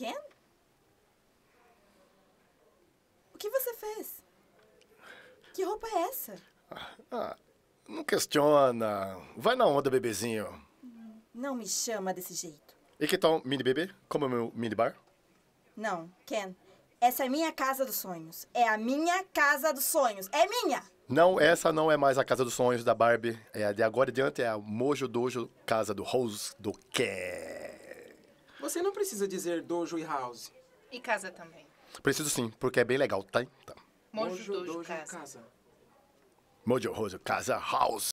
Ken? O que você fez? Que roupa é essa? Ah, ah, não questiona. Vai na onda, bebezinho. Não me chama desse jeito. E que tal mini bebê? Como é meu mini bar? Não, Ken. Essa é minha casa dos sonhos. É a minha casa dos sonhos. É minha! Não, essa não é mais a casa dos sonhos da Barbie. É, a de agora em diante é a Mojo Dojo Casa do Rose do Ken. Você não precisa dizer dojo e house. E casa também. Preciso sim, porque é bem legal, tá? Então. Mojo, dojo, dojo casa. casa. Mojo, dojo casa, house.